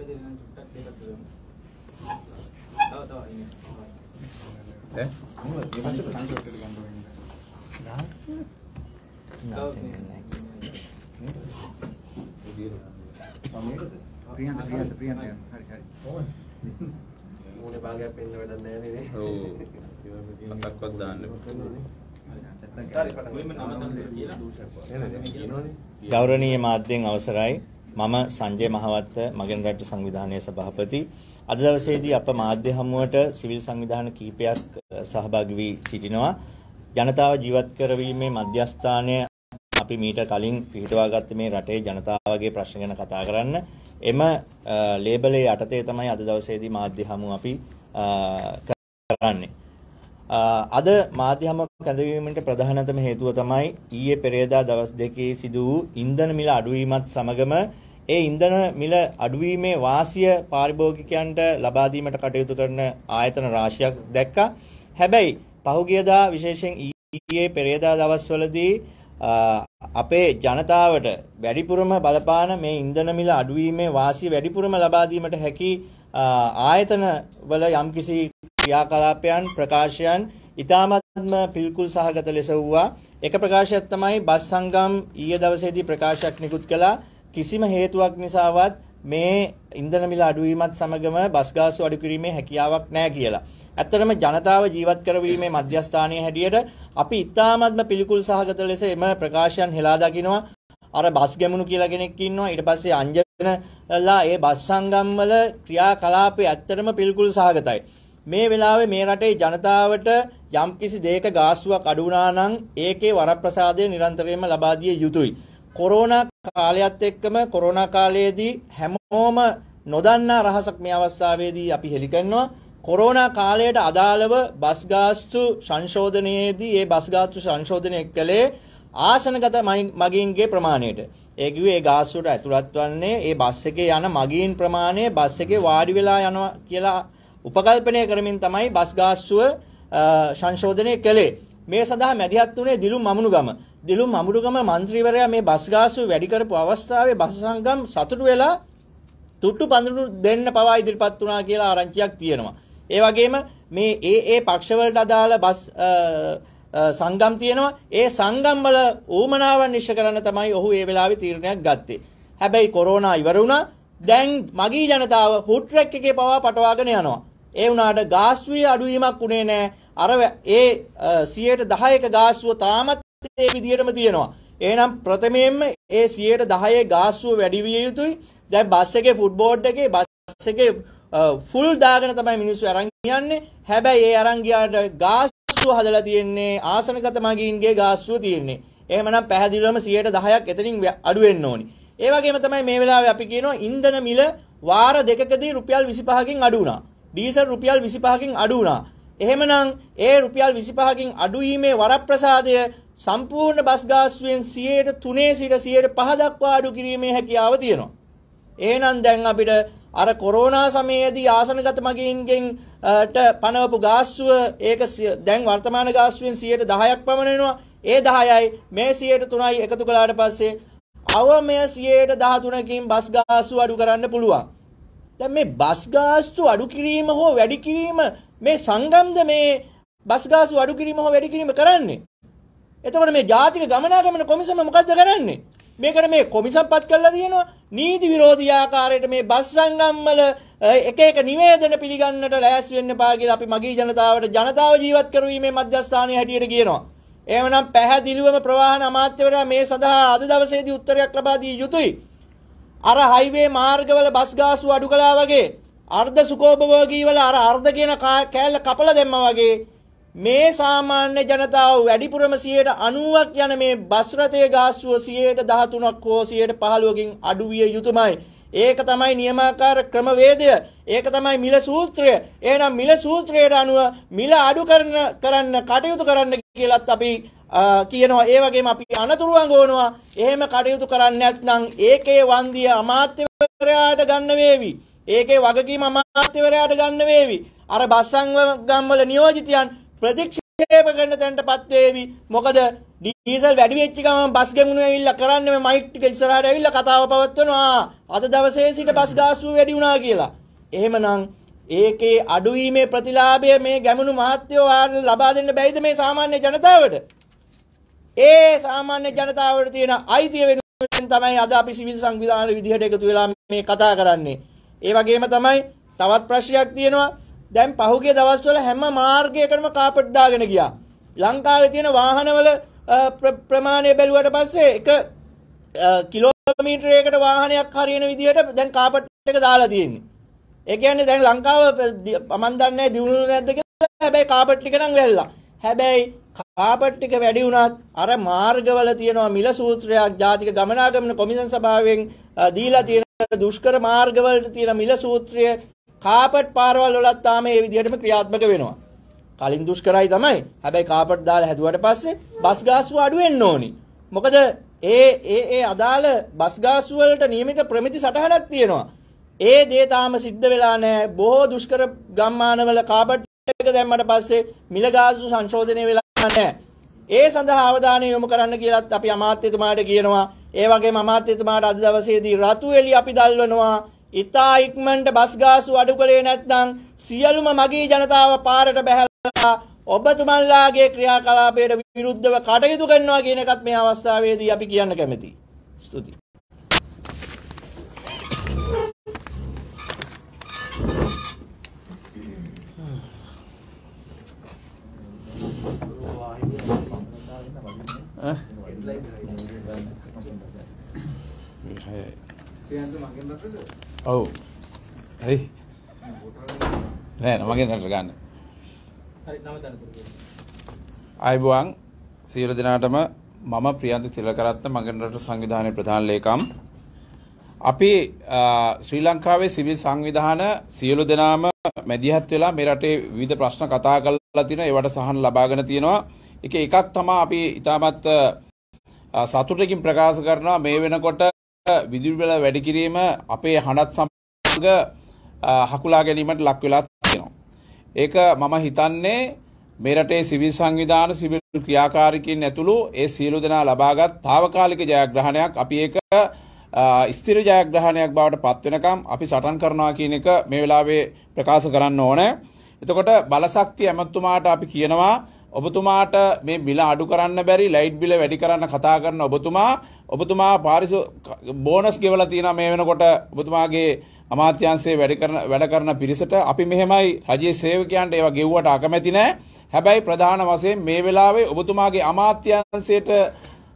බෙදගෙන චුට්ටක් දෙකක් දෙමු. තව තව ඉන්නේ. ඈ? මොකද මේ පැත්තට කන්ට්‍රොල් එක ගන්න ඕනේ. ගන්න. තව නේ. ප්‍රියන්ත ප්‍රියන්ත ප්‍රියන්ත හරි හරි. ඕනේ. මොනේ භාගයක් වෙන්න වැඩක් නැහැ නේ. ඔව්. පතක්වත් දාන්න. ගෞරවනීය මාධ්‍යෙන් අවසරයි මම සංජය මහවත්ත මගෙන් රට සංවිධානයේ සභාපති. අද දවසේදී අප මාධ්‍ය හමුවට සිවිල් සංවිධාන කිහිපයක් සහභාගී වී සිටිනවා. ජනතාව ජීවත් කරවීමේ මධ්‍යස්ථානය අපි මීට කලින් පිහිටවාගත්ත මේ රටේ ජනතාවගේ ප්‍රශ්න ගැන කතා කරන්න. එම ලේබලේ යටතේ තමයි අද දවසේදී මාධ්‍ය හමුව අපි කරන්නේ. අද මාධ්‍යම කැඳවීමට ප්‍රධානතම හේතුව තමයි ඊයේ පෙරේදා දවස් දෙකේ සිදු වූ ඉන්ධන මිල අඩුවීමත් සමගම ඒ ඉන්ධන මිල අඩුවීමේ වාසිය පාරිභෝගිකයන්ට ලබා දීමට කටයුතු කරන ආයතන රාශියක් දැක්කා. හැබැයි පහුගියදා විශේෂයෙන් ඊයේ පෙරේදා දවස්වලදී අපේ ජනතාවට වැඩිපුරම බලපාන මේ ඉන්ධන මිල අඩුවීමේ වාසිය වැඩිපුරම ලබා දීමට හැකි ආයතන වල යම්කිසි ක්‍රියාකලාපයන් ප්‍රකාශයන් ඉතාමත්ම පිල්කුල් සහගත ලෙස වූවා එක ප්‍රකාශයක් තමයි බස් සංගම් ඊයේ දවසේදී ප්‍රකාශයක් නිකුත් කළා කිසිම හේතුවක් නිසාවත් මේ ඉන්ධන මිල අඩුවීමත් සමගම බස් ගාසු අඩු කිරීමේ හැකියාවක් නැහැ කියලා. ඇත්තටම ජනතාව ජීවත් කරවීමේ මධ්‍යස්ථානයේ හැටියට අපි ඉතාමත්ම පිළිකුල් සහගත ලෙස එම ප්‍රකාශයන් හෙලා දකිනවා. අර බස් ගැමුණු කියලා කෙනෙක් ඉන්නවා. ඊට පස්සේ අංජනලා ඒ බස් සංගම් වල ක්‍රියාකලාපය ඇත්තටම පිළිකුල් සහගතයි. මේ වෙලාවේ මේ රටේ ජනතාවට යම්කිසි දෙයක ගාස්තුවක් අඩු වුණා නම් ඒකේ වරප්‍රසාදය නිරන්තරයෙන්ම ලබා දිය යුතුයි. කොරෝනා කාලයත් එක්කම කොරෝනා කාලයේදී හැමෝම නොදන්නා රහසක් මේ අවස්ථාවේදී අපි හෙළි කරනවා. කොරෝනා කාලයට අදාළව බස් ගාස්තු සංශෝධනයේදී ඒ බස් ගාස්තු සංශෝධනය කළේ ආසනගත මගින්ගේ ප්‍රමාණයට. ඒ කිව්වේ ඒ ගාස්තුවට ඇතුළත් වන්නේ ඒ බස් එකේ යන මගීන් ප්‍රමාණය බස් එකේ වාඩි වෙලා යනවා කියලා උපකල්පනය කරමින් තමයි බස් ගාස්තුව සංශෝධනය කළේ. මේ සඳහා මැදිහත් වුණේ දිලුම් මමුණුගම. දිලුම් මමුණුගම මන්ත්‍රීවරයා මේ බස් ගාස්තුව වැඩි කරපු අවස්ථාවේ බස් සංගම් සතුටු වෙලා තුට්ටු පඳුරු දෙන්න පවා ඉදිරිපත් වුණා කියලා ආරංචියක් තියෙනවා. ඒ වගේම මේ ඒ ඒ පක්ෂවලට අදාළ බස් සංගම් තියෙනවා. ඒ සංගම් වල ඌමනාවන් නිශ්චය කරන්න තමයි ඔහු ඒ වෙලාවේ තීරණයක් ගත්තේ. හැබැයි කොරෝනා ඉවර වුණා. දැන් මගී ජනතාව හුට් ට්‍රැක් එකේ පවා පටවාගෙන යනවා. ඒ වුණාට ගාස්ත්‍රීය අඩුවීමක් උනේ නෑ. අර ඒ 110ක ගාස්ත්‍රුව තාමත් ඒ විදිහටම තියෙනවා. එහෙනම් ප්‍රථමයෙන්ම ඒ 110ේ ගාස්ත්‍රුව වැඩි විය යුතුයි. දැන් බස් එකේ ෆුට්බෝඩ් එකේ බස් එකේ ෆුල් දාගෙන තමයි මිනිස්සු අරන් යන්නේ. හැබැයි ඒ අරන් ගියාට ගාස්ත්‍රුව හදලා තියෙන්නේ ආසනගත මගීන්ගේ ගාස්ත්‍රුව තියෙන්නේ. එහෙමනම් පැහැදිලිවම 10%ක් එතනින් අඩු වෙන්න ඕනි. ඒ වගේම තමයි මේ වෙලාවේ අපි කියනවා ඉන්ධන මිල වාර දෙකකදී රුපියල් 25කින් අඩු වුණා. ඩීසල් රුපියල් 25කින් අඩු වුණා. එහෙමනම් ඒ රුපියල් 25කින් අඩුවීමේ වරප්‍රසාදය සම්පූර්ණ බස් ගාස්තුවෙන් 3% සිට 5% දක්වා අඩු කිරීමේ හැකියාව තියෙනවා. එහෙනම් දැන් අපිට අර කොරෝනා සමයේදී ආසනගත මගීන්ගෙන් ට පනවපු ගාස්තුව ඒක දැන් වර්තමාන ගාස්තුවෙන් 10%ක් පමණ වෙනවා. ඒ 10යි මේ 3යි එකතු කළාට පස්සේ අවමය 13කින් බස් ගාස්තුව අඩු කරන්න පුළුවන්. දැන් මේ බස් ගාස්තු අඩු කිරීම හෝ වැඩි කිරීම මේ සංගම්ද මේ බස් ගාස්තු අඩු කිරීම හෝ වැඩි කිරීම කරන්නේ. එතකොට මේ ජාතික ගමනාගමන කොමිසම මොකද්ද කරන්නේ? මේකට මේ කොමිසම්පත් කරලා තියෙනවා නීති විරෝධී ආකාරයට මේ බස් සංගම්වල එක එක නිවේදන පිළිගන්නට ලෑස්ති වෙන්න එපා කියලා අපි මගී ජනතාවට ජනතාව ජීවත් කරවීමේ මධ්‍යස්ථානය හැටියට කියනවා. එහෙමනම් පැහැදිලිවම ප්‍රවාහන අමාත්‍යවරයා මේ සඳහා අද දවසේදී උත්තරයක් ලබා දිය යුතුයි. අර හයිවේ මාර්ගවල බස් ගාසු අඩු කළා වගේ අර්ධ සුකෝභභෝගී වල අර අර්ධ කියන කෑල්ල කපලා දැම්මා වගේ මේ සාමාන්‍ය ජනතාව වැඩිපුරම 90ක් යන මේ බස් රථයේ ගාස්තුව 13ක් හෝ 15කින් අඩු විය යුතුයමයි. ඒක තමයි නියමාකාර ක්‍රමවේදය. ඒක තමයි මිල සූත්‍රය. එහෙනම් මිල සූත්‍රයට අනුව මිල අඩු කරන කරන්න කටයුතු කරන්න කියලත් අපි කියනවා ඒ වගේම අපි අනතුරු අඟවනවා එහෙම කටයුතු කරන්නේ නැත්නම් ඒකේ වන්දිය අමාත්‍යවරයාට ගන්න වේවි ඒකේ වගකීම අමාත්‍යවරයාට ගන්න වේවි අර බස්සංගම් වල නියෝජිතයන් ප්‍රතික්ෂේප කරන තැනටපත් වේවි මොකද ඩීසල් වැඩි වෙච්ච ගමන් බස් ගෙමුණු ඇවිල්ලා කරන්නේ මේ මයික් ටික ඉස්සරහට ඇවිල්ලා කතාව පවත්වනවා අද දවසේ සිට බස් ගාස්තුව වැඩි වුණා කියලා එහෙමනම් ඒකේ අඩුවීමේ ප්‍රතිලාභය මේ ගැමුණු මහත්යෝ ලබා දෙන්න බැයිද මේ සාමාන්‍ය ජනතාවට ඒ සාමාන්‍ය ජනතාවට තියෙන අයිතිය වෙනුවෙන් තමයි අද අපි සිවිල් සංවිධාන විදිහට එකතු වෙලා මේ කතා කරන්නේ. ඒ වගේම තමයි තවත් ප්‍රශ්නයක් තියෙනවා. දැන් පහුගිය දවස්වල හැම මාර්ගයකටම කාපට් දාගෙන ගියා. ලංකාවේ තියෙන වාහනවල ප්‍රමාණය බැලුවට පස්සේ එක කිලෝමීටරයකට වාහනයක් හරියන විදිහට දැන් කාපට් එක දාලා තියෙන්නේ. ඒ කියන්නේ දැන් ලංකාව මම දන්නේ දියුණු නැද්ද කියලා හැබැයි කාපට් ටික නම් වැල්ලා. හැබැයි කාපට් එක වැඩි වුණත් අර මාර්ගවල තියෙනවා මිල සූත්‍රයක් ජාතික ගමනාගමන කොමිසම් සභාවෙන් දීලා තියෙන දුෂ්කර මාර්ගවලට තියෙන මිල සූත්‍රය කාපට් පාරවල් වලත් තාම මේ විදිහටම ක්‍රියාත්මක වෙනවා. කලින් දුෂ්කරයි තමයි. හැබැයි කාපට් දාලා හැදුවට පස්සේ බස් ගාස්ව අඩු වෙන්න ඕනි. මොකද ඒ ඒ ඒ අදාළ බස් ගාස්ව වලට නියමිත ප්‍රමිති සටහනක් තියෙනවා. ඒ දේ තාම සිද්ධ වෙලා නැහැ. බොහෝ දුෂ්කර ගම්මානවල කාපට් එක දැම්මට පස්සේ මිල ගාස්ව සංශෝධනය වෙලා නැහැ. ඒ සඳහා අවධානය යොමු කරන්න කියලත් අපි අමාත්‍යතුමාට කියනවා. ඒ වගේම අමාත්‍යතුමාට අද දවසේදී රතු එළි අපි දල්වනවා. ඉතා ඉක්මනට බස් ගාසු අඩු කළේ නැත්නම් සියලුම මගී ජනතාව පාරට බැහැලා ඔබතුමන්ලාගේ ක්‍රියාකලාපයට විරුද්ධව කටයුතු කරනවා කියන එකත් මේ අවස්ථාවේදී අපි කියන්න කැමතියි. ස්තුතියි. Thank you. ඔව් ඇයි නෑ මගේ නට ගන්න අයිබුවන් සියලු දෙනාටම මම ප්‍රියන්ත තිලකරත්ත මගෙන්රට සංවිධානය ප්‍රධාන ලේකම් අපි ශ්‍රී ලංකාවේ සිවිල් සංවිධාන සියලු දෙනාම මැදිහත් වෙලා මේ රටේ විවිධ ප්‍රශ්න කතා කරලා තිනවා ඒවට සහන ලබාගෙන තියෙනවා එක එකක් තමා අපි ඉතාමත් සතුටකින් ප්‍රකාශ කරනවා මේ වෙනකොට විදුල්බල වැඩිකිරීම අපේ හඬත් සමඟ හකුලා ගැනීමට ලක් වෙලා තියෙනවා. ඒක මම හිතන්නේ මේ රටේ සිවිල් සංවිධාන සිවිල් ක්‍රියාකාරිකින් ඇතුළු ඒ සියලු දෙනා ලබාගත් తాවකාලික ජයග්‍රහණයක් අපි ඒක ස්ථිර ජයග්‍රහණයක් බවට පත් වෙනකම් අපි සටන් කරනවා කියන එක මේ වෙලාවේ ප්‍රකාශ කරන්න ඕනේ. එතකොට බලශක්ති ඇමතුමාට අපි කියනවා ඔබතුමාට මේ බිල අඩු කරන්න බැරි ලයිට් බිල වැඩි කරන්න කතා කරන ඔබතුමා ඔබතුමා පාරිස බෝනස් ගෙවල තියෙන මේ වෙනකොට ඔබතුමාගේ අමාත්‍යංශයේ වැඩ කරන වැඩ කරන පිරිසට අපි මෙහෙමයි රජයේ සේවකයන්ට ඒවා ගෙව්වට අකමැති නෑ හැබැයි ප්‍රධාන වශයෙන් මේ වෙලාවේ ඔබතුමාගේ අමාත්‍යංශයට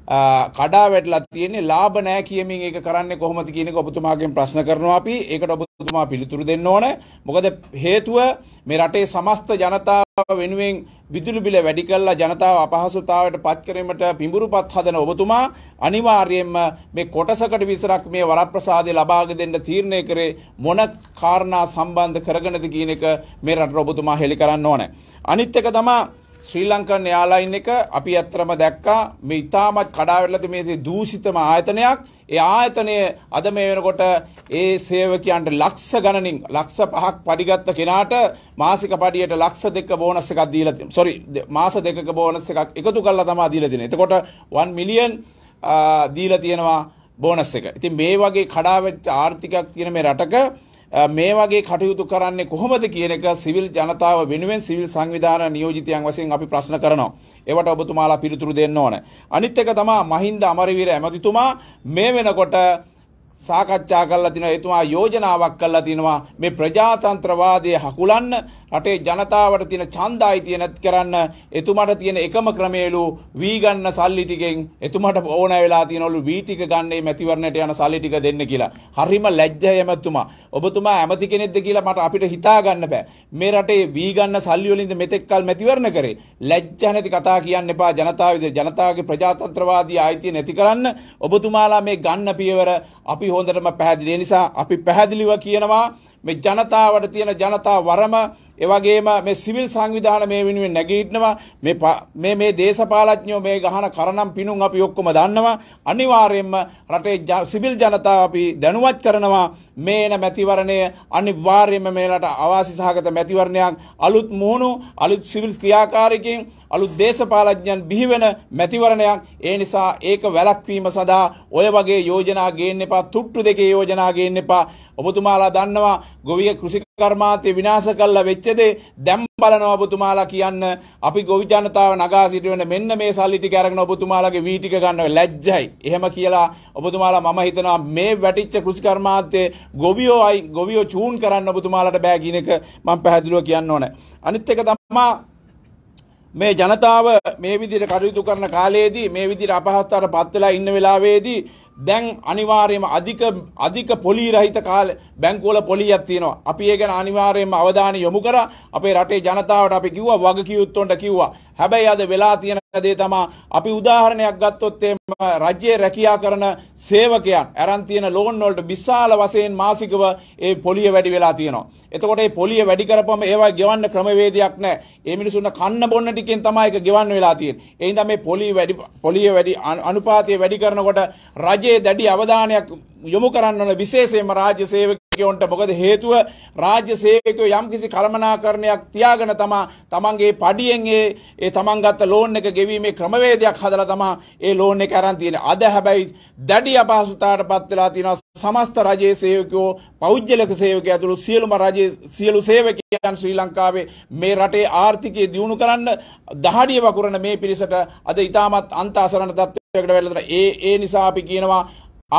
කඩා වැටලා තියෙන්නේ ලාභ නෑ කියමින් ඒක කරන්නේ කොහොමද කියන එක ඔබතුමාගෙන් ප්‍රශ්න කරනවා අපි. ඒකට ඔබතුමා පිළිතුරු දෙන්න ඕන. මොකද හේතුව මේ රටේ සමස්ත ජනතාව වෙනුවෙන් විදුලි බිල වැඩි කරලා ජනතාව අපහසුතාවයට පත් කිරීමට පිඹුරුපත් හදන ඔබතුමා අනිවාර්යයෙන්ම මේ කොටසකට විතරක් මේ වරප්‍රසාදය ලබාගෙන දෙන්න තීරණය කරේ මොන කාරණා සම්බන්ධ කරගෙනද කියන එක මේ රටට ඔබතුමා හෙළි කරන්න ඕන. අනිත් එක තමයි ශ්‍රී ලංකන් එයාලයින් එක අපි ඇත්‍රම දැක්කා මේ ඉතාමත් කඩාවැටලති මේ දූෂිතම ආයතනයක් ඒ ආයතනය අද මේ වෙනකොට ඒ සේවකයන්ට ලක්ෂ ගණනින් ලක්ෂ පහක් පරිගත්ත කෙනාට මාසික පඩියට ලක්ෂ දෙක බෝනස් එකක් දීලා තියෙනවා. සෝරි මාස දෙකක බෝනස් එකක් එකතු කරලා තමයි දීලා තියෙන්නේ. එතකොට 1 මිලියන් දීලා තියෙනවා බෝනස් එක. ඉතින් මේ වගේ කඩාවැටි ආර්ථිකයක් තියෙන මේ රටක මේ වගේ කටයුතු කරන්නේ කොහොමද කියන එක සිවිල් ජනතාව වෙනුවෙන් සිවිල් සංවිධාන නියෝජිතයන් වශයෙන් අපි ප්‍රශ්න කරනවා. ඒවට ඔබතුමාලා පිළිතුරු දෙන්න ඕන. අනිත් එක තමයි මහින්ද අමරවීර ඇමතිතුමා මේ වෙනකොට සාකච්ඡා කරලා තිනවා එතුමා යෝජනාවක් කරලා තිනවා මේ ප්‍රජාතන්ත්‍රවාදය හකුලන්න රටේ ජනතාවට තියෙන ඡන්දායිතිය නැත් කරන්න එතුමාට තියෙන එකම ක්‍රමයලු වී ගන්න සල්ලි ටිකෙන් එතුමාට ඕන වෙලා තියෙනවලු වී ටික ගන්නේ මැතිවරණයට යන සල්ලි ටික දෙන්න කියලා. හරිම ලැජ්ජයි එමෙතුමා. ඔබතුමා ඇමති කෙනෙක්ද කියලා මට අපිට හිතා ගන්න බෑ. මේ රටේ වී ගන්න සල්ලි වලින්ද මෙතෙක්කල් මැතිවරණ කරේ. ලැජ්ජ නැති කතා කියන්න එපා ජනතාවද ජනතාවගේ ප්‍රජාතන්ත්‍රවාදී ආයිතිය නැති කරන්න ඔබතුමාලා මේ ගන්න පියවර අපි හොඳටම පැහැදිලි. ඒ නිසා අපි පැහැදිලිව කියනවා මේ ජනතාවට තියෙන ජනතා වරම එවගේම මේ සිවිල් සංවිධාන මේ වෙනුවෙන් නැගීටනවා මේ මේ දේශපාලඥයෝ මේ ගහන කරනම් පිණුම් අපි ඔක්කොම දන්නවා අනිවාර්යෙන්ම රටේ සිවිල් ජනතාව අපි දැනුවත් කරනවා මේන මැතිවරණය අනිවාර්යෙන්ම මේලට අවාසි සහගත මැතිවරණයක් අලුත් මුහුණු අලුත් සිවිල් ක්‍රියාකාරකින් අලුත් දේශපාලඥයන් බිහිවෙන මැතිවරණයක් ඒ නිසා ඒක වැළක්වීම සඳහා ඔය වගේ යෝජනා ගේන්න එපා තුට්ටු දෙකේ යෝජනා ගේන්න එපා ඔබතුමාලා දන්නවා ගොවිය කෘෂික කර්මාතය විනාශ කල්ල වෙච්චදේ දැම් බලන ඔබතුමාලා කියන්න අපි ගොවිජනතාව නගා සිටුවන මෙන්න මේ සල්ලිටි කරගෙන ඔබතුමාලගේ වීටික ගන්න ලැජ්ජයි එහෙම කියලා ඔබතුමාලා මම හිතනවා මේ වැටිච්ච කෘෂිකර්මාන්තයේ ගොවියෝ අයි ගොවියෝ චූන් කරන්න ඔබතුමාලට බෑ කියන එක මම පැහැදිලිව කියන්න ඕනේ අනිත් එක තමයි මේ ජනතාව මේ විදිහට කටයුතු කරන කාලයේදී මේ විදිහට අපහසුතාවට පත් වෙලා ඉන්න වෙලාවේදී දැන් අනිවාර්යයෙන්ම අධික අධික පොලී රහිත කාලේ බැංකුවල පොලියක් තියෙනවා. අපි ඒ ගැන අනිවාර්යයෙන්ම අවධානය යොමු කරා. අපේ රටේ ජනතාවට අපි කිව්වා වගකියුත්තොන්ට කිව්වා. හැබැයි අද වෙලා තියෙන දේ තමා අපි උදාහරණයක් ගත්තොත් රජයේ රැකියා කරන සේවකයන් අරන් තියෙන ලෝන් වලට විශාල වශයෙන් මාසිකව ඒ පොලිය වැඩි වෙලා තියෙනවා. එතකොට මේ පොලිය වැඩි කරපම ඒවා ගෙවන්න ක්‍රමවේදයක් නැහැ. ඒ මිනිසුන්ට කන්න බොන්න ටිකෙන් තමයි ඒක ගෙවන්න වෙලා තියෙන්නේ. ඒ හින්දා මේ පොලිය වැඩි පොලිය වැඩි අනුපාතය වැඩි කරනකොට රජයේ දැඩි අවධානයක් යොමු කරන්න ඕන විශේෂයෙන්ම රාජ්‍ය සේවක ඔන්ට මොකද හේතුව රාජ්‍ය සේවකයෝ යම්කිසි කළමනාකරණයක් තියාගෙන තමා තමන්ගේ පඩියෙන් ඒ තමන් ගත්ත ලෝන් එක ගෙවීමේ ක්‍රමවේදයක් හදලා තමා ඒ ලෝන් එක අරන් තියෙන. අද හැබැයි දැඩි අපහසුතාවට පත් වෙලා තියෙනවා සමස්ත රජයේ සේවකයෝ පෞද්ගලික සේවකයෝ ඇතුළු සියලුම රජයේ සියලු සේවකයන් ශ්‍රී ලංකාවේ මේ රටේ ආර්ථිකය දියුණු කරන්න දහඩිය වකුරන මේ පිරිසට අද ඉතාමත් අන්ත අසරණ තත්ත්වයකට වැළඳලා ඒ ඒ නිසා අපි කියනවා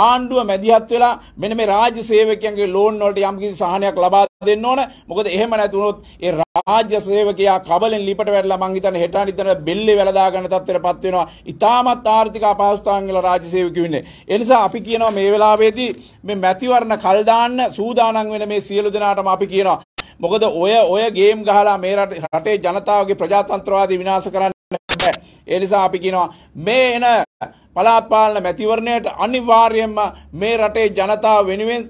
ආණ්ඩුව මැදිහත් වෙලා මෙන්න මේ රාජ්‍ය සේවකයන්ගේ ලෝන් වලට යම්කිසි සහනයක් ලබා දෙන්න ඕන. මොකද එහෙම නැතුනොත් ඒ රාජ්‍ය සේවකයා කබලෙන් ලිපට වැටලා මං හිතන්නේ හෙටා නිතර බෙල්ලේ වැළදා ගන්න තත්ත්වයටපත් වෙනවා. ඉතාමත් ආර්ථික අපහසුතාවන් වල රාජ්‍ය සේවකයෝ ඉන්නේ. ඒ නිසා අපි කියනවා මේ වෙලාවේදී මේ මැතිවරණ කල් දාන්න සූදානම් වෙන මේ සියලු දෙනාටම අපි කියනවා. මොකද ඔය ඔය ගේම් ගහලා මේ රටේ ජනතාවගේ ප්‍රජාතන්ත්‍රවාදී විනාශ කරන්න බෑ. ඒ නිසා අපි කියනවා මේ එන පලාත්පාලන මැතිවරණයට අනිවාර්යෙන්ම මේ රටේ ජනතාව වෙනුවෙන්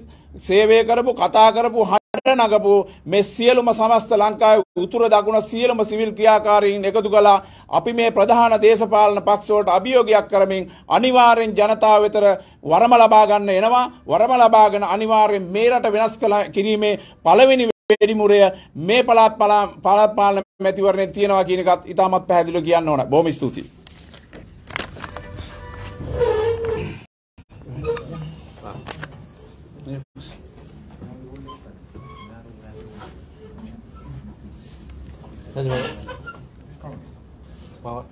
සේවය කරපු කතා කරපු හට නගපු මේ සියලුම සමස්ත ලංකාවේ උතුර දකුණ සියලුම සිවිල් ක්‍රියාකාරීන් එකතු කළා අපි මේ ප්‍රධාන දේශපාලන පක්ෂවලට අභියෝගයක් කරමින් අනිවාර්යෙන් ජනතාව වෙතර වරම ලබා ගන්න එනවා වරම ලබාගෙන අනිවාර්යෙන් මේ රට වෙනස් කිරීමේ පළවෙනි වැඩිමුරය මේ පළාත් පළාත් පාලන මැතිවරණයේ තියෙනවා කියන එකත් ඉතාමත් පැහැදිලිව කියන්න ඕන. බොහොම ස්තුතියි. 大丈夫回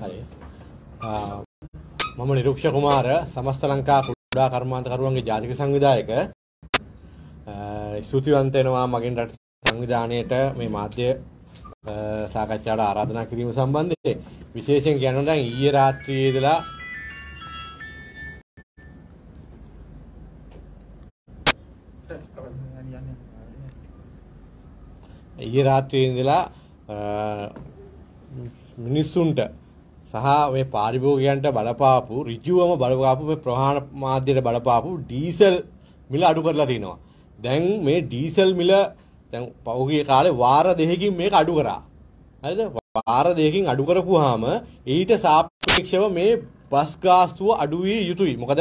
හරි මම නිරුක්ෂ කුමාර සමස්ත ලංකා කුඩා කර්මාන්තකරුවන්ගේ ජාතික සංවිධායක ශෘතිවන්ත වෙනවා මගෙන් රට සංවිධානයට මේ මාධ්‍ය සාකච්ඡාවට ආරාධනා කිරීම සම්බන්ධයෙන් විශේෂයෙන් කියනවා දැන් ඊයේ රාත්‍රියේදලා ඊ රාත්‍රයේ ඉඳලා මිනිස්සුන්ට සහ මේ පාරිභෝගිකයන්ට බලපාපු ඍජුවම බලපාපු මේ ප්‍රහාණ මාධ්‍යයට බලපාපු ඩීසල් මිල අඩු කරලා තිනවා. දැන් මේ ඩීසල් මිල දැන් පෞගිය කාලේ වාර දෙකකින් මේක අඩු කරා. හරිද? වාර දෙකකින් අඩු කරපුවාම ඊට සාපේක්ෂව මේ බස් ගාස්තුව අඩු විය යුතුයි. මොකද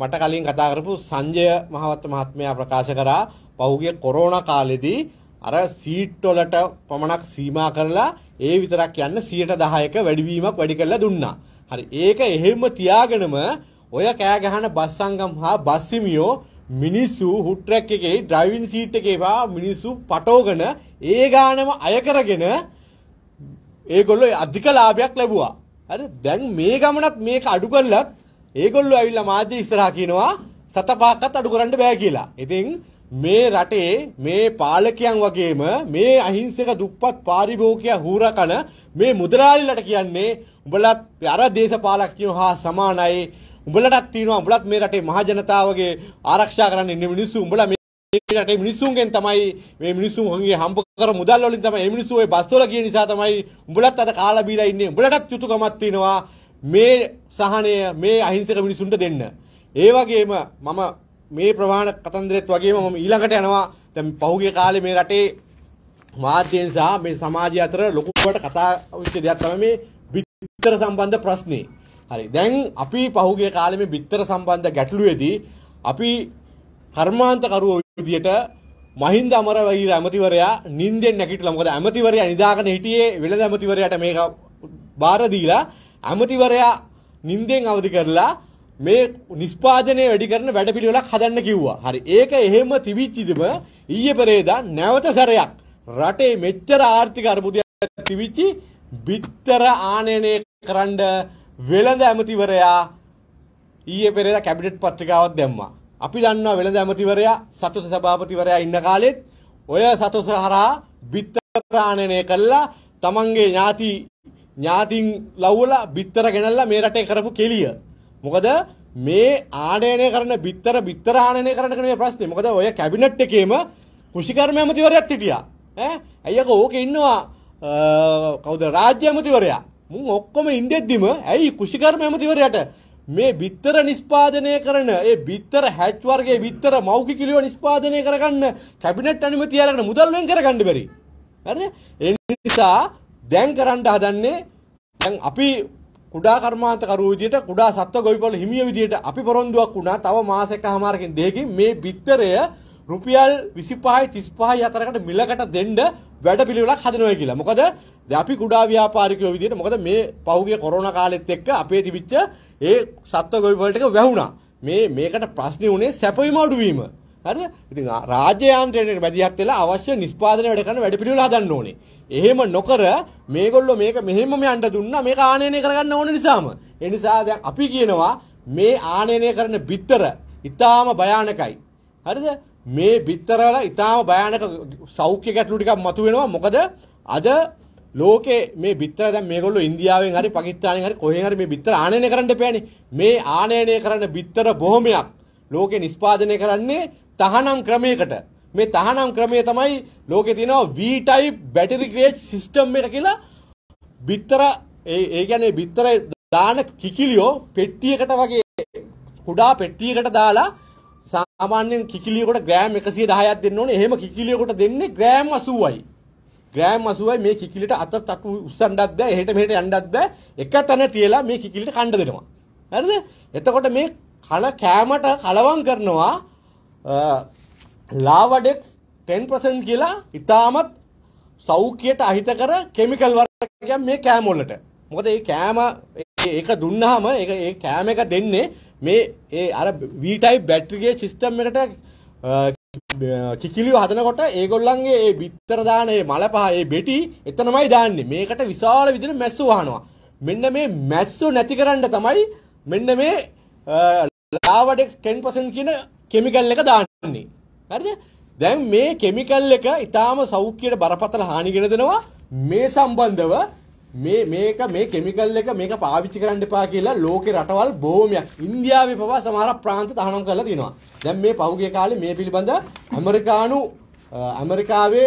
මට කලින් කතා කරපු සංජය මහවත්ත මහත්මයා ප්‍රකාශ කරා පෞගිය කොරෝනා කාලෙදී අර සීට්ටොලට පමණක් සීමා කරලා ඒ විතරක් යන්න සියට දහයක වැඩිවීමක් වැඩි කරලා දුන්නා. හරි ඒක එහෙම තියාගෙනම ඔය කෑ ගහන බස් සංගම් හා බස්සිමියෝ මිනිස්සු හුට්ට්‍රැක් එකේ ඩ්‍රයිවින් සීට් එකේ පා මිනිස්සු පටෝගෙන ඒ ගානම අය කරගෙන ඒගොල්ලෝ අධික ලාභයක් ලැබුවා. හරි දැන් මේ ගමනත් මේක අඩු කරලත් ඒගොල්ලෝ ඇවිල්ලා මාධ්‍ය ඉස්සරහා කියනවා සත පහක්වත් අඩු කරන්න බෑ කියලා. ඉතින් මේ රටේ මේ පාලකයන් වගේම මේ අහිංසක දුප්පත් පාරිභෝගිකය හූරකන මේ මුදලාලිලට කියන්නේ උඹලත් අර දේශපාලකයෝ හා සමානයි උඹලටත් තියෙනවා උඹලත් මේ රටේ මහජනතාවගේ ආරක්ෂා කරන්න ඉන්න මිනිස්සු උඹලා මේ රටේ මිනිස්සුන්ගෙන් තමයි මේ මිනිස්සුන්ගේ හම්බ කර මුදල් වලින් තමයි මේ මිනිස්සු ওই බස් වල ගිය නිසා තමයි උඹලත් අද කාලා බීලා ඉන්නේ උඹලටත් යුතුයකමක් තියෙනවා මේ සහනය මේ අහිංසක මිනිසුන්ට දෙන්න ඒ වගේම මම මේ ප්‍රමාණ කතන්දරෙත් වගේම මම ඊළඟට යනවා දැන් පහුගිය කාලේ මේ රටේ මාධ්‍යයෙන් සහ මේ සමාජය අතර ලොකුවට කතා වෙච්ච දෙයක් තමයි මේ බිත්තර සම්බන්ධ ප්‍රශ්නේ. හරි. දැන් අපි පහුගිය කාලේ මේ බිත්තර සම්බන්ධ ගැටලුවේදී අපි කර්මාන්තකරුවෝ විදියට මහින්ද අමරවීර ඇමතිවරයා නිින්දෙන් නැගිටලා මොකද ඇමතිවරයා නිදාගෙන හිටියේ වෙළඳ ඇමතිවරයාට මේක බාර දීලා ඇමතිවරයා නිින්දෙන් අවදි කරලා මේ නිෂ්පාදනය වැඩි කරන වැඩපිළිවෙලක් හදන්න කිව්වා. හරි. ඒක එහෙම තිබිච්චිදම ඊයේ පෙරේදා නැවත සැරයක් රටේ මෙච්චර ආර්ථික අර්බුදයක් තිබිච්චි බිත්තර ආනයනය කරන්න වෙළඳ ඇමතිවරයා ඊයේ පෙරේදා කැබිනට් පත්‍රිකාවක් දැම්මා. අපි දන්නවා වෙළඳ ඇමතිවරයා සතුට සභාපතිවරයා ඉන්න කාලෙත් ඔය සතුස හරහා බිත්තර ආනයනය කළා තමන්ගේ ඥාති ඥාතින් ලව්වලා බිත්තර ගෙනල්ලා මේ රටේ කරපු කෙලිය මොකද මේ ආනයනය කරන බිත්තර බිත්තර ආනය කරන මේ ප්‍රශ්නේ මොකද ඔය කැබිනට් එකේම කෘෂිකර්ම ඇමතිවරයත් හිටියා ඈ අයියක ඕක ඉන්නවා කවුද රාජ්‍ය ඇමතිවරයා මුන් ඔක්කොම ඉන්දෙද්දිම ඇයි කෘෂිකර්ම ඇමතිවරයාට මේ බිත්තර නිෂ්පාදනය කරන ඒ බිත්තර හැච් වර්ගයේ බිත්තර මෞඛික කිලුව නිෂ්පාදනය කරගන්න කැබිනට් අනුමැතිය අරගෙන මුදල් වෙන් කරගන්න බැරි හරිද ඒ නිසා දැන් කරන්න හදන්නේ දැන් අපි කුඩා කර්මාන්තකරුවෝ විදියට කුඩා සත්ව ගොවිපළ හිමිය විදියට අපි පොරොන්දුවක් වුණා තව මාසයක හමාරකින් දෙකකින් මේ බිත්තරය රුපියල් 25යි 35යි අතරකට මිලකට දෙන්න වැඩපිළිවෙලක් හදනවා කියලා. මොකද අපි කුඩා ව්‍යාපාරිකයෝ විදියට මොකද මේ පහුගිය කොරෝනා කාලෙත් එක්ක අපේ තිබිච්ච ඒ සත්ව ගොවිපළ ටික වැහුණා. මේ මේකට ප්‍රශ්නේ උනේ සැපවිම අඩුවීම. හරිද? ඉතින් රාජ්‍ය යාන්ත්‍රණයට බැදිහත් වෙලා අවශ්‍ය නිෂ්පාදනය වැඩ කරන වැඩ පිළිවෙල හදන්න ඕනේ. එහෙම නොකර මේගොල්ලෝ මේක මෙහෙමම යන්න දුන්නා මේක ආනයනය කරගන්න ඕන නිසාම. ඒ නිසා දැන් අපි කියනවා මේ ආනයනය කරන බිත්තර ඊටාම භයානකයි. හරිද? මේ බිත්තරවල ඊටාම භයානක සෞඛ්‍ය ගැටලු ටිකක් මතුවෙනවා. මොකද අද ලෝකේ මේ බිත්තර දැන් මේගොල්ලෝ ඉන්දියාවෙන් හරි පාකිස්තානයෙන් හරි කොහෙන් හරි මේ බිත්තර ආනයනය කරන්න දෙපෑනේ. මේ ආනයනය කරන බිත්තර බොහොමයක් ලෝකේ නිෂ්පාදනය කරන්නේ තහනම් ක්‍රමයකට මේ තහනම් ක්‍රමය තමයි ලෝකෙ තියෙනවා V-type battery grade system එක කියලා බිත්තර ඒ කියන්නේ බිත්තර දාන කිකිලියෝ පෙට්ටියකට වගේ කුඩා පෙට්ටියකට දාලා සාමාන්‍යයෙන් කිකිලියකට ග්‍රෑම් 110ක් දෙන්න ඕනේ. එහෙම කිකිලියකට දෙන්නේ ග්‍රෑම් 80යි. ග්‍රෑම් 80යි මේ කිකිලිට අත තටු උස්සන්නත් බෑ. එහෙට මෙහෙට යන්නත් බෑ. එක තැන තියලා මේ කිකිලිට කණ්ඩ දෙනවා. හරිද? එතකොට මේ කන කෑමට කලවම් කරනවා ලාවඩෙක්ස් 10% කියලා ඉතාමත් සෞඛ්‍යයට අහිතකර කෙමිකල් වර්ගයක් මේ කෑම වලට. මොකද මේ කෑම ඒක දුන්නාම ඒක ඒ කෑම එක දෙන්නේ මේ ඒ අර V type බැටරිගේ සිස්ටම් එකට කිකිලිව හදනකොට ඒගොල්ලන්ගේ ඒ බිත්තර දාන ඒ මල පහ ඒ බෙටි එතනමයි දාන්නේ. මේකට විශාල විදිහට මැස්සෝ වහනවා. මෙන්න මේ මැස්සෝ නැති කරන්න තමයි මෙන්න මේ ලාවඩෙක්ස් 10% කියන කෙමිකල් එක දාන්නේ. හරිද? දැන් මේ කෙමිකල් එක ඊටාම සෞඛ්‍යයට බරපතල හානිගෙන දෙනවා මේ සම්බන්ධව මේ මේක මේ කෙමිකල් එක මේක පාවිච්චි කරන්න එපා කියලා ලෝකේ රටවල් බොහොමයක් ඉන්දියාවේ පවා සමහර ප්‍රාන්ත තහනම් කරලා තියෙනවා. දැන් මේ පහුගිය කාලේ මේ පිළිබඳ ඇමරිකානු ඇමරිකාවේ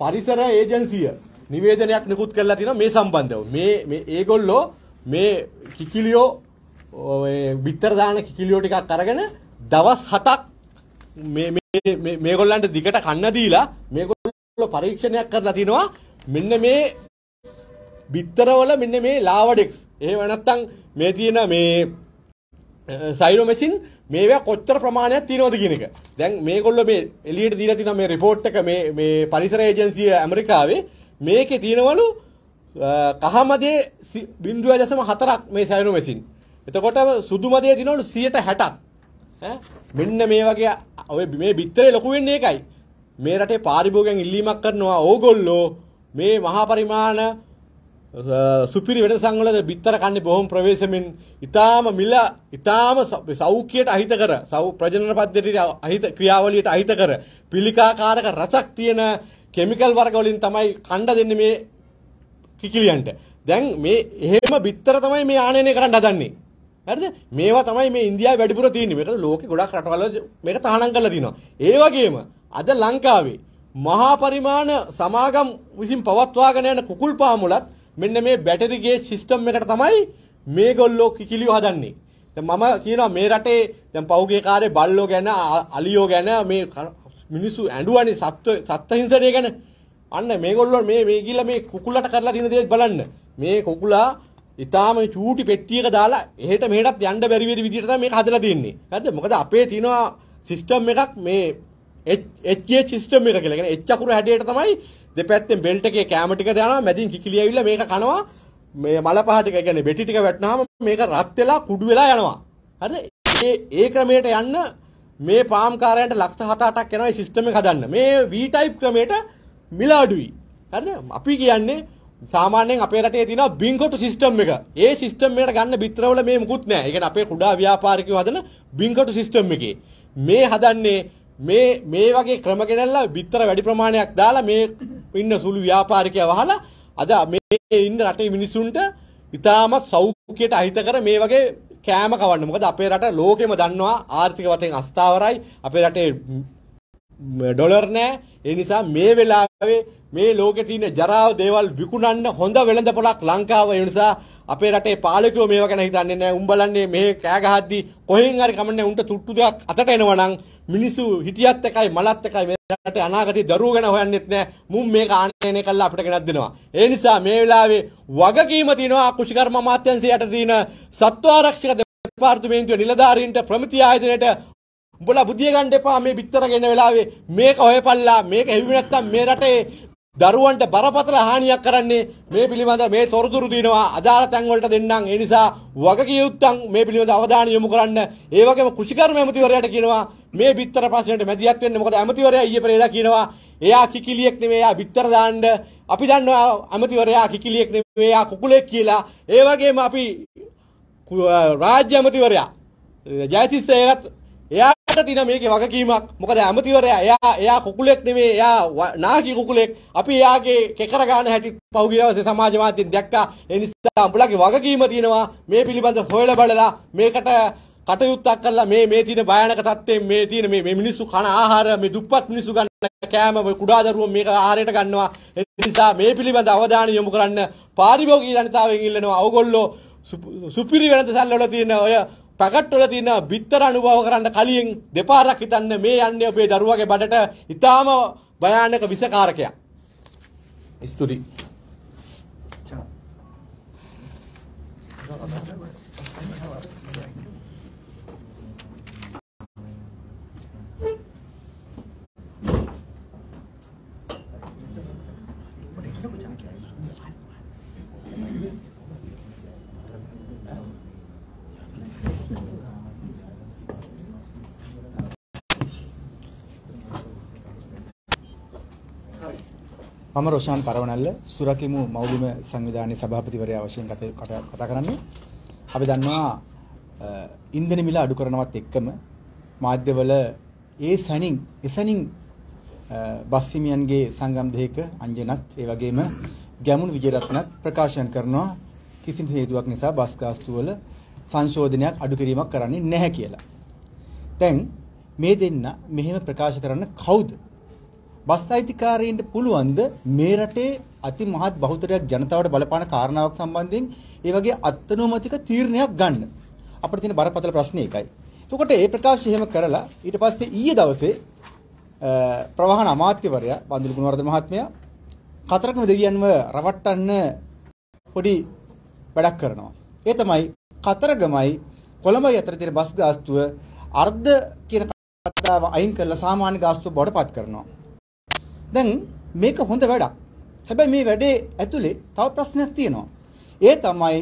පරිසර ඒජන්සිය නිවේදනයක් නිකුත් කරලා තියෙනවා මේ සම්බන්ධව. මේ මේ ඒගොල්ලෝ මේ කිකිලියෝ ඔය බිත්තර දාන කිකිලියෝ ටිකක් අරගෙන දවස් 7ක් මේ මේ මේගොල්ලන්ට දිගට කන්න දීලා මේගොල්ලෝ පරීක්ෂණයක් කරලා තිනවා මෙන්න මේ බිත්තරවල මෙන්න මේ ලාවඩෙක්ස් එහෙම නැත්නම් මේ තියෙන මේ සයිරොමැසින් මේවා කොච්චර ප්‍රමාණයක් තියෙනවද කියන එක. දැන් මේගොල්ලෝ මේ එළියට දීලා තියෙන මේ report එක මේ මේ පරිසර ඒජන්සිය ඇමරිකාවේ මේකේ තියෙනවලු කහමදේ 0.4ක් මේ සයිරොමැසින්. එතකොට සුදු මදේ තියෙනවලු 160ක්. මෙන්න මේ වගේ ඔය මේ බිත්තරේ ලොකු වෙන්නේ ඒකයි. මේ රටේ පාරිභෝගිකයන් ඉල්ලීමක් කරනවා ඕගොල්ලෝ මේ මහා පරිමාණ සුපිරි වෙනසන් වල බිත්තර කන්නේ බොහොම ප්‍රවේශමින් ඊටාම මිල ඊටාම සෞඛ්‍යයට අහිත කර සෞ ප්‍රජනන පද්ධතියට අහිත ක්‍රියාවලියට අහිත කර පිළිකාකාරක රසක් තියෙන කෙමිකල් වර්ග වලින් තමයි කණ්ඩ දෙන්නේ මේ කිකිලියන්ට. දැන් මේ එහෙම බිත්තර තමයි මේ ආනයනය කරන්න හදන්නේ. හරිද මේවා තමයි මේ ඉන්දියාවේ වැඩිපුර තියෙන්නේ මේක ලෝකේ ගොඩක් රටවල මේක තහනම් කරලා තිනවා ඒ වගේම අද ලංකාවේ මහා පරිමාණ සමාගම් විසින් පවත්වාගෙන යන කුකුල් පාමුලත් මෙන්න මේ බැටරි ගේජ් සිස්ටම් එකට තමයි මේගොල්ලෝ කිකිලියෝ හදන්නේ දැන් මම කියනවා මේ රටේ දැන් පෞගේ කාර්යයේ බල්ලෝ ගැන අලියෝ ගැන මේ මිනිස්සු ඇඬුවනේ සත්ත්ව සත්ත්ව හිංසනය ගැන අන්න මේගොල්ලෝ මේ මේ ගිහිල්ලා මේ කුකුලට කරලා තියෙන දේ බලන්න මේ කුකුලා ඉතාලම චූටි පෙට්ටියක දාලා එහෙට මෙහෙටත් යන්න බැරි වෙන විදිහට තමයි මේක හදලා තියෙන්නේ. හරිද? මොකද අපේ තියෙනවා සිස්ටම් එකක් මේ HH සිස්ටම් එක කියලා. කියන්නේ H අකුර හැඩයට තමයි දෙපැත්තෙන් බෙල්ට් එකේ කැම ටික දානවා මැදින් කිකිලි ඇවිල්ලා මේක කනවා මේ මල පහ ටික කියන්නේ බෙටි ටික වැටුනහම මේක රත් වෙලා කුඩු වෙලා යනවා. හරිද? ඒ ඒ ක්‍රමයට යන්න මේ පාම් කාරයන්ට ලක්ෂ 7-8ක් යනවා මේ සිස්ටම් එක හදන්න. මේ V type ක්‍රමයට මිල අඩුයි. හරිද? අපි කියන්නේ සාමාන්‍යයෙන් අපේ රටේ තියෙනවා බින්කොට්ටු සිස්ටම් එක. ඒ සිස්ටම් එකට ගන්න බිත්තරවල මේ මුකුත් නැහැ. ඒ කියන්නේ අපේ කුඩා ව්‍යාපාරිකයෝ හදන බින්කොට්ටු සිස්ටම් එකේ. මේ හදන්නේ මේ මේ වගේ ක්‍රම ගෙනල්ලා බිත්තර වැඩි ප්‍රමාණයක් දාලා මේ ඉන්න සුළු ව්‍යාපාරිකයා වහලා අද මේ ඉන්න රටේ මිනිසුන්ට ඉතාමත් සෞඛ්‍යයට අහිතකර මේ වගේ කෑම කවන්න. මොකද අපේ රට ලෝකෙම දන්නවා ආර්ථික වතෙන් අස්ථාවරයි. අපේ රටේ ඩොලර් නැහැ. ඒ නිසා මේ වෙලාවේ මේ ලෝකේ තියෙන ජරාව දේවල් විකුණන්න හොඳ වෙළඳපොළක් ලංකාව ඒ නිසා අපේ රටේ පාලකයෝ මේවා ගැන හිතන්නේ නැහැ. උන් බලන්නේ මේ කෑ ගහද්දි කොහෙන් හරි කමන්නේ උන්ට තුට්ටු දෙකක් අතට එනවනම් මිනිස්සු හිටියත් එකයි මලත් එකයි වෙලාවට අනාගතේ දරුවෝ ගැන හොයන්නෙත් නැහැ. මුන් මේක ආනයනය කළා අපිට ගෙනත් දෙනවා. ඒ නිසා මේ වෙලාවේ වගකීම තියෙනවා කුෂිකර්ම අමාත්‍යංශය යට තියෙන සත්ව ආරක්ෂක දෙපාර්තමේන්තුවේ නිලධාරීන්ට ප්‍රමිති ආයතනයට උඹලා බුදිය ගන්න එපා මේ බිත්තර ගෙන වෙලාවේ මේක හොයපල්ලා මේක හෙවි නැත්තම් මේ රටේ දරුවන්ට බරපතල හානියක් කරන්නේ මේ පිළිබඳ මේ තොරතුරු දිනවා අදාළ තැන් වලට දෙන්නම් ඒ නිසා වගකිය යුත්තම් මේ පිළිබඳ අවධානය යොමු කරන්න ඒ වගේම කෘෂිකර්ම ඇමතිවරයාට කියනවා මේ බිත්තර ප්‍රශ්නයට මැදිහත් වෙන්න මොකද ඇමතිවරයා ඊයේ පෙරේදා කියනවා එයා කිකිලියෙක් නෙමෙයි එයා බිත්තර දාන්න අපි දන්නවා ඇමතිවරයා කිකිලියෙක් නෙමෙයි එයා කුකුලෙක් කියලා ඒ වගේම අපි රාජ්‍ය ඇමතිවරයා ජයතිස්ස ඒවත් තින මේකේ වගකීමක් මොකද ඇමතිවරයා එයා එයා කුකුලෙක් නෙමේ එයා නාකි කුකුලෙක් අපි එයාගේ කෙකර ගන්න හැටි පහුගිය දවසේ සමාජ මාධ්‍යෙන් දැක්කා ඒ නිසා උඹලගේ වගකීම තියෙනවා මේ පිළිබඳ හොයලා බලලා මේකට කටයුත්තක් කරලා මේ මේ තියෙන භයානක තත්ත්වයෙන් මේ තියෙන මේ මේ මිනිස්සු කන ආහාර මේ දුප්පත් මිනිස්සු ගන්න කෑම කුඩා දරුවෝ මේක ආහාරයට ගන්නවා ඒ නිසා මේ පිළිබඳ අවධානය යොමු කරන්න පාරිභෝගික ජනතාවෙන් ඉල්ලනවා ඕගොල්ලෝ සුපිරි වෙනද සල්වල තියෙන ඔය පැකට්වල තියෙන බිත්තර අනුභව කරන්න කලින් දෙපාරක් හිතන්න මේ යන්නේ ඔබේ දරුවගේ බඩට ඉතාම භයානක විසකාරකයක්. ස්තුති. මම රොෂාන් කරවනල්ල සුරකිමු මෞලිම සංවිධානයේ සභාපතිවරයා වශයෙන් කතා කරන්නේ. අපි දන්නවා ඉන්ධන මිල අඩු කරනවත් එක්කම මාධ්‍යවල ඒ සැනින් එසැනින් බස් හිමියන්ගේ සංගම් දෙක අංජනත් ඒ වගේම ගැමුණු විජේරත්නත් ප්‍රකාශන කරනවා කිසිම හේතුවක් නිසා බස් ගාස්තු වල සංශෝධනයක් අඩු කිරීමක් කරන්නේ නැහැ කියලා. දැන් මේ දෙන්න මෙහෙම ප්‍රකාශ කරන්න කවුද බස් අයිතිකාරයින්ට පුළුවන්ද මේ රටේ අති මහත් බහුතරයක් ජනතාවට බලපාන කාරණාවක් සම්බන්ධයෙන් ඒ වගේ අත්නෝමතික තීරණයක් ගන්න. අපිට තියෙන බරපතල ප්‍රශ්නේ ඒකයි. එතකොට ඒ ප්‍රකාශය එහෙම කරලා ඊට පස්සේ ඊයේ දවසේ ප්‍රවාහන අමාත්‍යවරයා බන්දුලු ගුණවර්ධන මහත්මයා කතරගම දෙවියන්ව රවට්ටන්න පොඩි වැඩක් කරනවා. ඒ තමයි කතරගමයි කොළඹයි අතර තියෙන බස් ගාස්තුව අර්ධ කියන කතාව අයින් කරලා සාමාන්‍ය ගාස්තුව බවට පත් කරනවා. දැන් මේක හොඳ වැඩක්. හැබැයි මේ වැඩේ ඇතුලේ තව ප්‍රශ්නයක් තියෙනවා. ඒ තමයි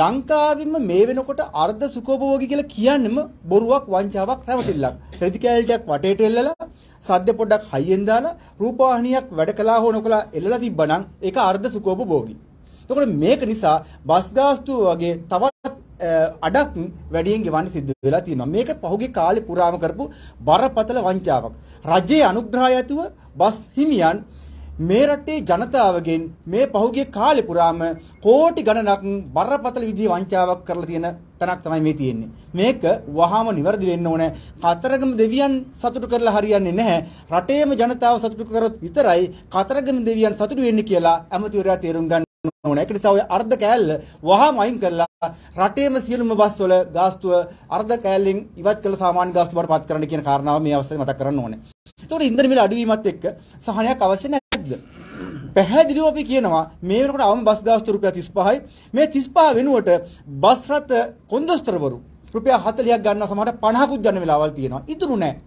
ලංකාවෙම මේ වෙනකොට අර්ධ සුඛෝපභෝගී කියලා කියන්නම බොරුවක් වංචාවක් රැවටිල්ලක්. රෙදිකැලිටයක් වටේට එල්ලලා සද්ද පොඩ්ඩක් හයියෙන් දාලා රූපවාහිනියක් වැඩ කළා හොනකලා එල්ලලා තිබ්බනම් ඒක අර්ධ සුඛෝපභෝගී. එතකොට මේක නිසා බස් ගාස්තුව වගේ තවත් අඩක් වැඩියෙන් ගෙවන්න සිද්ධ වෙලා තියෙනවා. මේක පහුගිය කාලේ පුරාම කරපු බරපතල වංචාවක්. රජයේ අනුග්‍රහය ඇතුව බස් හිමියන් මේ රටේ ජනතාවගෙන් මේ පහුගිය කාලේ පුරාම කෝටි ගණනක් බරපතල විදිහේ වංචාවක් කරලා තියෙන තැනක් තමයි මේ තියෙන්නේ. මේක වහාම નિවර්දි වෙන්න ඕනේ. කතරගම දෙවියන් සතුටු කරලා හරියන්නේ නැහැ. රටේම ජනතාව සතුටු කරොත් විතරයි කතරගම දෙවියන් සතුටු වෙන්නේ කියලා ඇමතිවරයා තේරුම් ගන්න ඕන. ඒක නිසා ඔය අර්ධ කෑල්ල වහාම අයින් කරලා රටේම සියලුම බස් වල ගාස්තුව අර්ධ කෑල්ලෙන් ඉවත් කරලා සාමාන්‍ය ගාස්තු බවට පත් කරන්න කියන කාරණාව මේ අවස්ථාවේ මතක් කරන්න ඕනේ. ඒතකොට ඉන්ධන මිල අඩුවීමත් එක්ක සහනයක් අවශ්‍ය නැද්ද? පැහැදිලිව අපි කියනවා මේ වෙනකොට අවම බස් ගාස්තු රුපියල් 35යි. මේ 35 වෙනුවට බස් රථ කොන්දොස්තරවරු රුපියල් 40ක් ගන්නවා සමහරට 50කුත් ගන්න වෙලාවල් තියෙනවා. ඉතුරු නැහැ.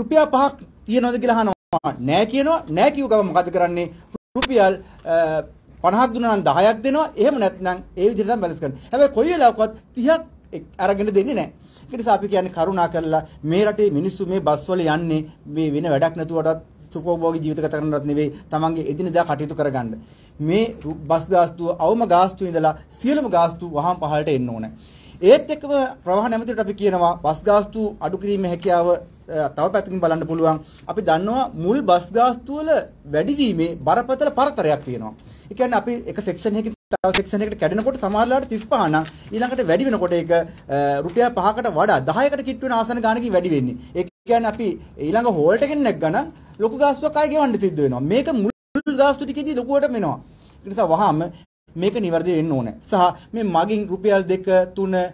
රුපියල් 5ක් තියනවද කියලා අහනවා. නැහැ කියනවා. නැහැ කිව්ව ගමන් මොකද කරන්නේ? රුපියල් 50ක් දුන්නා නම් 10ක් දෙනවා. එහෙම නැත්නම් ඒ විදිහට තමයි බැලන්ස් කරන්නේ. හැබැයි කොයි වෙලාවකවත් 30ක් අරගෙන දෙන්නේ නැහැ. ඒක නිසා අපි කියන්නේ කරුණා කරලා මේ රටේ මිනිස්සු මේ බස් වල යන්නේ මේ වෙන වැඩක් නැතුවටත් සුඛෝභෝගී ජීවිත ගත කරන්නවත් නෙවෙයි තමන්ගේ එදිනදා කටයුතු කරගන්න. මේ බස් ගාස්තුව අවම ගාස්තුව ඉඳලා සියලුම ගාස්තු වහන් පහළට එන්න ඕනේ. ඒත් එක්කම ප්‍රවාහ නැමැතිට අපි කියනවා බස් ගාස්තු අඩු කිරීමේ හැකියාව තව පැත්තකින් බලන්න පුළුවන් අපි දන්නවා මුල් බස් ගාස්තු වල වැඩිවීමේ බරපතල පරතරයක් තියෙනවා. ඒ කියන්නේ අපි එක සෙක්ෂන් එකකින් තව සෙක්ෂන් එකකට කැඩෙනකොට සමහරලාට 35 නම් ඊළඟට වැඩි වෙනකොට ඒක රුපියල් 5කට වඩා 10කට කිට්ටු වෙන ආසන ගානකින් වැඩි වෙන්නේ. ඒ කියන්නේ අපි ඊළඟ හෝල්ට් එකෙන් නැග්ගනම් ලොකු ගාස්තුවක් අය ගෙවන්න සිද්ධ වෙනවා. මේක මුල් ගාස්තු ටිකේදී ලොකුවට වෙනවා. ඒ නිසා වහාම මේක નિවර්දේ වෙන්න ඕනේ. සහ මේ මගින් රුපියල් 2 3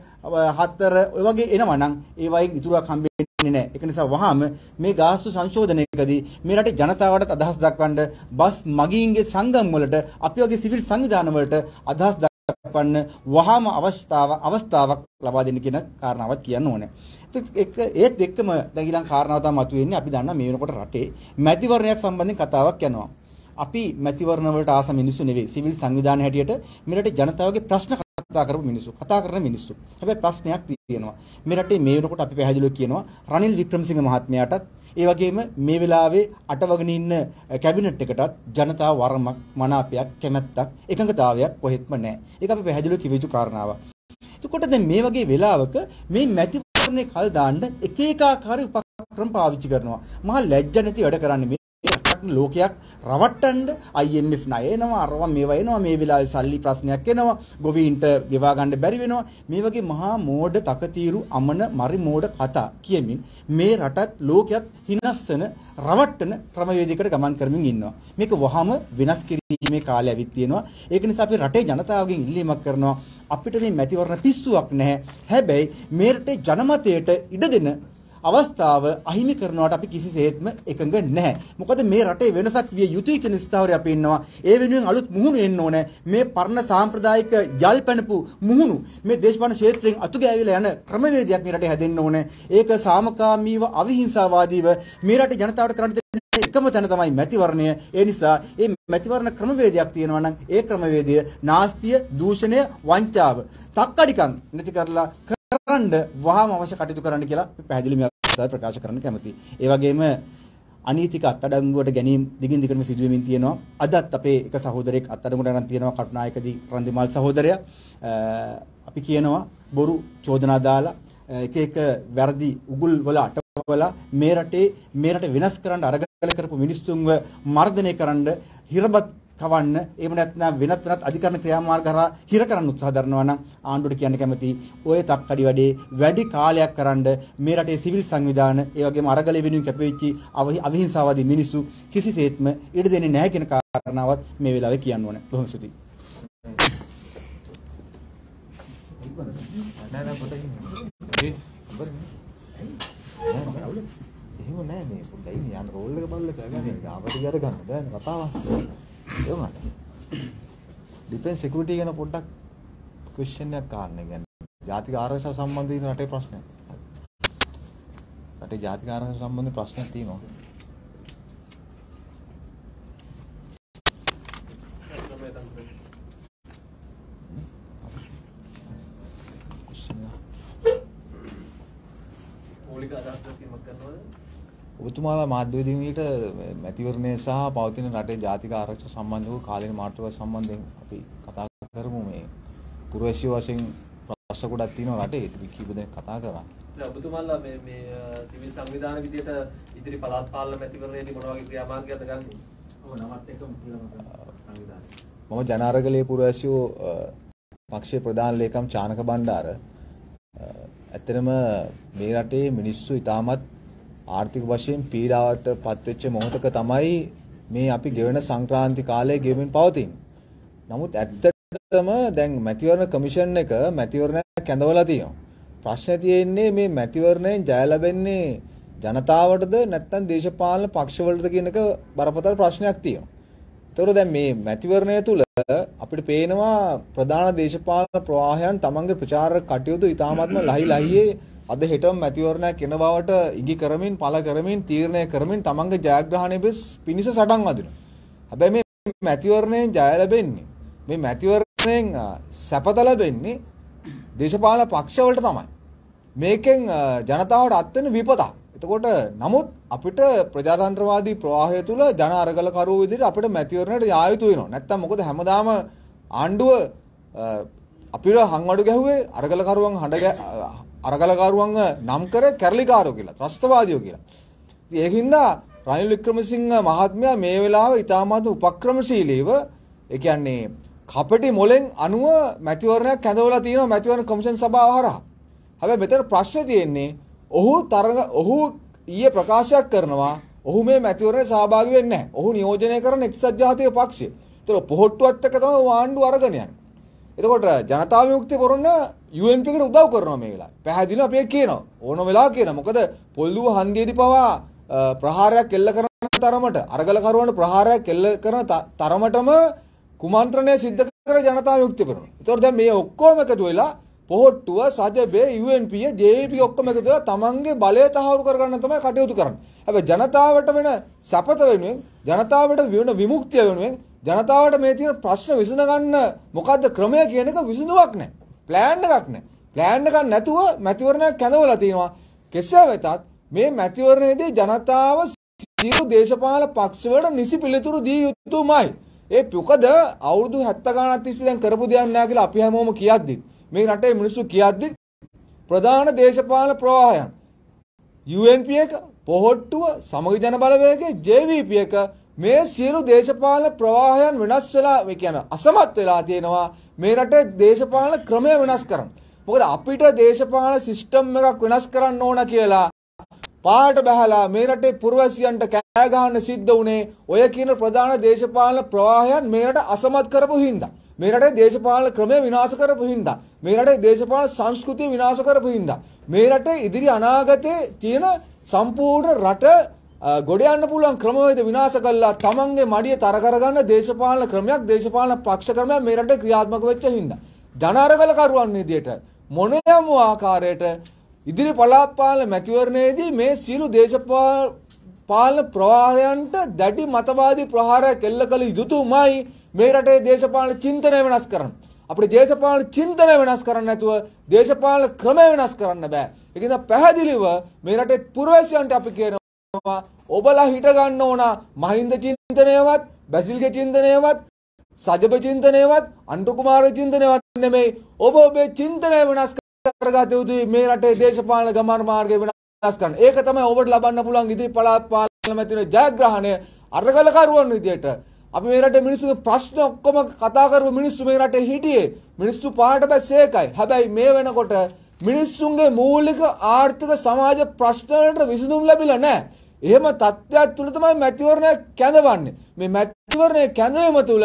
හතර ඔය වගේ එනවා නම් ඒ වයින් ඉතුරුක් හම්බ නෑ ඒක නිසා වහාම මේ ගාස්තු සංශෝධනයකදී මේ රටේ ජනතාවට අදහස් දක්වන්න බස් මගීන්ගේ සංගම් වලට අපි වගේ සිවිල් සංවිධාන වලට අදහස් දක්වන්න වහාම අවස්ථාව අවස්ථාවක් ලබා දෙන්න කියන කාරණාවක් කියන්න ඕනේ. ඒක ඒත් එක්කම දැන් ඊළඟ කාරණාව තමයි මතුවෙන්නේ අපි දන්නා මේ වෙනකොට රටේ මැතිවරණයක් සම්බන්ධයෙන් කතාවක් යනවා. අපි මැතිවරණ වලට ආස මිනිස්සු නෙවෙයි සිවිල් සංවිධාන හැටියට මේ රටේ ජනතාවගේ ප්‍රශ්න වාර්තා කරපු මිනිස්සු කතා කරන මිනිස්සු. හැබැයි ප්‍රශ්නයක් තියෙනවා. මේ රටේ මේ වෙනකොට අපි පැහැදිලිව කියනවා රනිල් වික්‍රමසිංහ මහත්මයාටත් ඒ වගේම මේ වෙලාවේ අටවගෙන ඉන්න කැබිනට් එකටත් ජනතාව වරමක් මනාපයක් කැමැත්තක් එකඟතාවයක් කොහෙත්ම නැහැ. ඒක අපි පැහැදිලිව කිව යුතු කාරණාවක්. එතකොට දැන් මේ වගේ වෙලාවක මේ මැතිවරණේ කල් දාන්න එක එක ආකාරي උපක්‍රම පාවිච්චි කරනවා. මහා ලැජ්ජ නැති වැඩ කරන්නේ රටක් ලෝකයක් රවට්ටන්ඩ IMF නයනවා අරවා මේවා එනවා මේ වෙලාවේ සල්ලි ප්‍රශ්නයක් එනවා ගොවීන්ට ගෙවා ගන්න බැරි වෙනවා මේ වගේ මහා මෝඩ තකතිරු අමන මරි මෝඩ කතා කියමින් මේ රටත් ලෝකයක් හිනස්සන රවට්ටන ක්‍රමවේදයකට ගමන් කරමින් ඉන්නවා මේක වහම වෙනස් කිරීමේ කාලය ඇවිත් තියෙනවා ඒක නිසා අපි රටේ ජනතාවගෙන් ඉල්ලීමක් කරනවා අපිට මේ මැතිවරණ පිස්සුවක් නැහැ හැබැයි මේ රටේ ජනමතයට ඉඩ දෙන අවස්ථාව අහිමි කරනවාට අපි කිසිසේත්ම එකඟ නැහැ. මොකද මේ රටේ වෙනසක් විය යුතුයි කියන ස්ථාවරය අපි ඉන්නවා. ඒ වෙනුවෙන් අලුත් මුහුණු එන්න ඕනේ. මේ පරණ සාම්ප්‍රදායික යල් පැනපු මුහුණු මේ දේශපාලන ක්ෂේත්‍රයෙන් අතු ගෑවිලා යන ක්‍රමවේදයක් මේ රටේ හැදෙන්න ඕනේ. ඒක සාමකාමීව අවිහිංසාවාදීව මේ රටේ ජනතාවට කරන්න එකම තැන තමයි මැතිවරණය. ඒ නිසා මේ මැතිවරණ ක්‍රමවේදයක් තියෙනවා නම් ඒ ක්‍රමවේදය නාස්තිය, දූෂණය, වංචාව, තක්කඩිකම් නැති කරලා කරන්න වහාම අවශ්‍ය කටයුතු කරන්න කියලා පැහැදිලිව සර් ප්‍රකාශ කරන්න කැමතියි. ඒ වගේම අනීතික අත්අඩංගුවට ගැනීම දිගින් දිගටම සිදුවෙමින් තියෙනවා. අදත් අපේ එක සහෝදරයෙක් අත්අඩංගුවට ගන්න තියෙනවා කරුණායකදී රන්දිමාල් සහෝදරයා. අපි කියනවා බොරු චෝදනා දාලා එක එක වැරදි උගුල් වල අටවලා මේ රටේ මේ රට වෙනස් කරන්න අරගල කරපු මිනිස්සුන්ව මර්ධනය කරන්න හිරබත් කවන්න එහෙම නැත්නම් වෙනත් වෙනත් අධිකරණ ක්‍රියාමාර්ග හරහා හිර කරන්න උත්සාහ දරනවා නම් ආණ්ඩුවට කියන්න කැමති ඔය තක්කඩි වැඩේ වැඩි කාලයක් කරන්ඩ මේ රටේ සිවිල් සංවිධාන ඒ වගේම අරගලේ වෙනුවෙන් කැපවෙච්චි අවිහිංසාවාදී මිනිස්සු කිසිසේත්ම ඉඩ දෙන්නේ නැහැ කියන කාරණාවත් මේ වෙලාවේ කියන්න ඕනේ. බොහොම ස්තුතියි. එහෙම නෑ මේ පොඩ්ඩයි යන රෝල් එක බලලා කරගන්න. ආවට ගන්න බෑනේ කතාව. තේරුණාද? ඩිෆෙන්ස් සිකියුරිටි ගැන පොඩ්ඩක් ක්වෙස්චන් එකක් ආන්න. ඒ කියන්නේ ජාතික ආරක්ෂාව සම්බන්ධයෙන් රටේ ප්‍රශ්නයක්. රටේ ජාතික ආරක්ෂාව සම්බන්ධ ප්‍රශ්නයක් තියෙනවා. මූලික අදහස් ඔබතුමාලා මාධ්‍යවේදීන්ට මැතිවරණය සහ පවතින රටේ ජාතික ආරක්ෂක සම්බන්ධව කාලීන මාතෘකාව සම්බන්ධයෙන් අපි කතා කරමු මේ පුරවැසිය වශයෙන් ප්‍රශ්න ගොඩක් තියෙනවා රටේ ඒක කීප දෙනෙක් කතා කරා. ඔබතුමාලා මේ මේ සිවිල් සංවිධාන විදියට ඉදිරි පළාත් පාලන මැතිවරණයේදී මොන වගේ ක්‍රියාමාර්ගයක්ද ගන්නෙ? ඔව් නමත් එකම සංවිධානය. මම ජනාරගලේ පුරවැසියෝ පක්ෂයේ ප්‍රධාන ලේකම් චානක බණ්ඩාර ඇත්තටම මේ රටේ මිනිස්සු ඉතාමත් ආර්ථික වශයෙන් පීඩාවට පත්වෙච්ච මොහොතක තමයි මේ අපි ගෙවන සංක්‍රාන්ති කාලය ගෙවමින් පවතින්නේ. නමුත් ඇත්තටම දැන් මැතිවරණ කමිෂන් එක මැතිවරණ කැඳවලා තියෙනවා. ප්‍රශ්නේ තියෙන්නේ මේ මැතිවරණයෙන් ජය ලැබෙන්නේ ජනතාවටද නැත්නම් දේශපාලන පක්ෂවලටද කියන එක බරපතල ප්‍රශ්නයක් තියෙනවා. ඒතකොට දැන් මේ මැතිවරණය තුල අපිට පේනවා ප්‍රධාන දේශපාලන ප්‍රවාහයන් තමන්ගේ ප්‍රචාර කටයුතු ඉතාමත්ම ලහි ලහියේ අද හෙටම මැතිවරණයක් කෙන බවට ඉඟි කරමින් පල කරමින් තීරණය කරමින් තමන්ගේ ජයග්‍රහණය පිස් පිණිස සටන් අදින. හැබැයි මේ මැතිවරණයෙන් ජය ලැබෙන්නේ මේ මැතිවරණයෙන් සැපත ලැබෙන්නේ දේශපාලන පක්ෂවලට තමයි. මේකෙන් ජනතාවට අත්වෙන විපතක්. එතකොට නමුත් අපිට ප්‍රජාතන්ත්‍රවාදී ප්‍රවාහය තුළ ජන අරගලකරුවෝ විදිහට අපිට මැතිවරණයට යා යුතු වෙනවා. නැත්තම් මොකද හැමදාම ආණ්ඩුව අපිට හංවඩු ගැහුවේ අරගලකරුවන් හඬ අරගලකාරුවන්ව නම් කර කැරලිකාරෝ කියලා ත්‍රස්තවාදියෝ කියලා. ඉතින් ඒකින්ද රනිල් වික්‍රමසිංහ මහත්මයා මේ වෙලාවේ ඉතාමත් උපක්‍රමශීලීව ඒ කියන්නේ කපටි මොලෙන් අනුව මැතිවරණයක් ඇඳවලා තියෙනවා මැතිවරණ කොමිෂන් සභාව හරහා. හැබැයි මෙතන ප්‍රශ්නේ තියෙන්නේ ඔහු තරඟ ඔහු ඊයේ ප්‍රකාශයක් කරනවා ඔහු මේ මැතිවරණේ සහභාගී වෙන්නේ නැහැ. ඔහු නියෝජනය කරන එක්සත් ජාතික පක්ෂය. ඒතර පොහොට්ටුවත් එක්ක තමයි ආණ්ඩුව අරගෙන යන්නේ. එතකොට ජනතා විමුක්ති පොරොන්න UNP එකට උදව් කරනවා මේ වෙලාවේ. පැහැදිලිව අපි කියනවා. ඕන වෙලාව කියන. මොකද පොල්දුව හන්දියේදී පවා ප්‍රහාරයක් එල්ල කරන තරමට අරගල කරුවන් ප්‍රහාරයක් එල්ල කරන තරමටම කුමන්ත්‍රණය සිද්ධ කර ජනතාව යුක්ති කරනවා. ඒතකොට දැන් මේ ඔක්කොම එකතු වෙලා පොහොට්ටුව සජබේ UNP JAP ඔක්කොම එකතු වෙලා තමන්ගේ බලය තහවුරු කරගන්න තමයි කටයුතු කරන්නේ. හැබැයි ජනතාවට වෙන සපත වෙනුවෙන් ජනතාවට වෙන විමුක්තිය වෙනුවෙන් ජනතාවට මේ තියෙන ප්‍රශ්න විසඳ ගන්න මොකද්ද ක්‍රමය කියන එක විසඳුවක් නැහැ. ප්ලෑන් එකක් නැහැ. ප්ලෑන් එකක් නැතුව මැතිවරණයක් කැඳවලා තියෙනවා. කෙසේ වෙතත් මේ මැතිවරණයේදී ජනතාව සියලු දේශපාලන පක්ෂවලට නිසි පිළිතුරු දිය යුතුමයි. ඒ මොකද අවුරුදු 70 ගණන් තිස්සේ දැන් කරපු දෙයක් නැහැ කියලා අපි හැමෝම කියද්දි මේ රටේ මිනිස්සු කියද්දි ප්‍රධාන දේශපාලන ප්‍රවාහයන් UNP එක පොහොට්ටුව සමග ජන බලවේගය JVP එක මේ සියලු දේශපාලන ප්‍රවාහයන් වෙනස් වෙලා මේ කියන අසමත් වෙලා තියෙනවා මේ රටේ දේශපාලන ක්‍රමය වෙනස් කරන්න. මොකද අපිට දේශපාලන සිස්ටම් එකක් වෙනස් කරන්න ඕන කියලා පාට බහැලා මේ රටේ පුරවැසියන්ට කෑ ගහන්න සිද්ධ වුණේ ඔය කියන ප්‍රධාන දේශපාලන ප්‍රවාහයන් මේ රට අසමත් කරපු හින්දා. මේ රටේ දේශපාලන ක්‍රමය විනාශ කරපු හින්දා. මේ රටේ දේශපාලන සංස්කෘතිය විනාශ කරපු හින්දා. මේ රටේ ඉදිරි අනාගතයේ තියෙන සම්පූර්ණ රට ගොඩ යන්න පුළුවන් ක්‍රමවේද විනාශ කළා තමන්ගේ මඩිය තර කරගන්න දේශපාලන ක්‍රමයක් දේශපාලන පක්ෂ ක්‍රමයක් මේ රටේ ක්‍රියාත්මක වෙච්ච හින්දා ජනාරගල කරුවන් විදියට මොනෑම ආකාරයට ඉදිරි පළාත් පාලන මැතිවරණයේදී මේ සියලු දේශපාලන ප්‍රවාහයන්ට දැඩි මතවාදී ප්‍රහාරයක් එල්ල කළ යුතුමයි මේ රටේ දේශපාලන චින්තනය වෙනස් කරන්නේ අපිට දේශපාලන චින්තනය වෙනස් කරන්න නැතුව දේශපාලන ක්‍රමය වෙනස් කරන්න බෑ. ඒකද පැහැදිලිව මේ රටේ පුරවැසියන්ට අපි කියන තියෙනවා ඔබලා හිට ගන්න ඕන මහින්ද චින්තනයවත් බැසිල්ගේ චින්තනයවත් සජප චින්තනයවත් අන්ටු කුමාර චින්තනයවත් නෙමෙයි ඔබ ඔබේ චින්තනය වෙනස් කරගත යුතුයි මේ රටේ දේශපාලන ගමන් මාර්ගය වෙනස් කරන්න. ඒක තමයි ඔබට ලබන්න පුළුවන් ඉදිරි පළාත් පාර්ලිමේන්තුවේ ජයග්‍රහණය අරගලකරුවන් විදියට අපි මේ රටේ මිනිස්සු ප්‍රශ්න ඔක්කොම කතා කරපු මිනිස්සු මේ රටේ හිටියේ මිනිස්සු පහට බැස් ඒකයි. හැබැයි මේ වෙනකොට මිනිස්සුන්ගේ මූලික ආර්ථික සමාජ ප්‍රශ්න වලට විසඳුම් ලැබිලා නැහැ. එහෙම තත්ත්වයක් තුළ තමයි මැතිවරණය කැඳවන්නේ. මේ මැතිවරණය කැඳවීම තුළ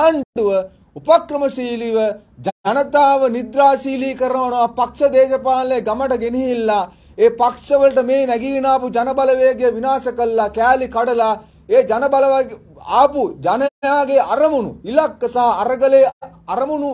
ආණ්ඩුව උපක්‍රමශීලීව ජනතාව නිද්‍රාශීලී කරනවා පක්ෂ දේශපාලනයේ ගමට ගෙනහිල්ලා ඒ පක්ෂවලට මේ නැගීන ආපු ජනබලවේගය විනාශ කළා කෑලි කඩලා ඒ ජනබලවේග ආපු ජනයාගේ අරමුණු ඉලක්ක සහ අරගලයේ අරමුණු